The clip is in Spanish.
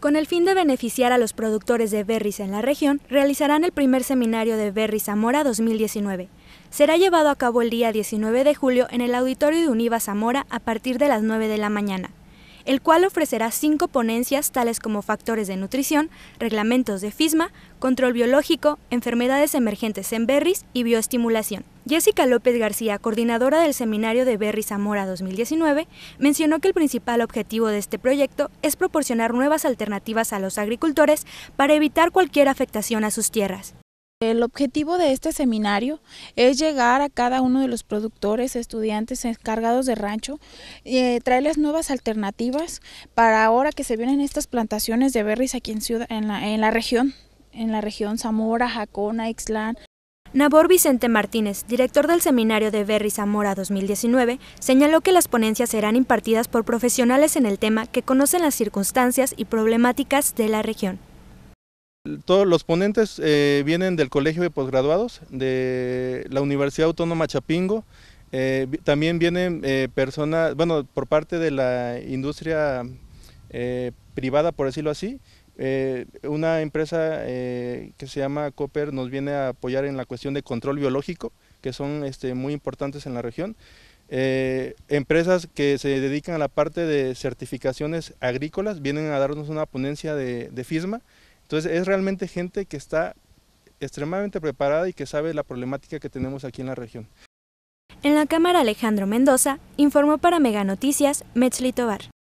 Con el fin de beneficiar a los productores de berries en la región, realizarán el primer seminario de Berries Zamora 2019. Será llevado a cabo el día 19 de julio en el auditorio de Univa Zamora a partir de las 9 de la mañana el cual ofrecerá cinco ponencias tales como factores de nutrición, reglamentos de FISMA, control biológico, enfermedades emergentes en berries y bioestimulación. Jessica López García, coordinadora del seminario de Berry Zamora 2019, mencionó que el principal objetivo de este proyecto es proporcionar nuevas alternativas a los agricultores para evitar cualquier afectación a sus tierras. El objetivo de este seminario es llegar a cada uno de los productores, estudiantes encargados de rancho, eh, traerles nuevas alternativas para ahora que se vienen estas plantaciones de berries aquí en, en, la, región, en la región Zamora, Jacona, Ixlán. Nabor Vicente Martínez, director del Seminario de Berry Zamora 2019, señaló que las ponencias serán impartidas por profesionales en el tema que conocen las circunstancias y problemáticas de la región los ponentes eh, vienen del Colegio de Posgraduados, de la Universidad Autónoma Chapingo. Eh, también vienen eh, personas, bueno, por parte de la industria privada, por decirlo así. una empresa que se llama Copper nos viene a apoyar en la cuestión de control biológico, que son este, muy importantes en la región. empresas que se dedican a la parte de certificaciones agrícolas vienen a darnos una ponencia de FISMA entonces es realmente gente que está extremadamente preparada y que sabe la problemática que tenemos aquí en la región. En la Cámara Alejandro Mendoza informó para Mega Noticias Metzli Tovar.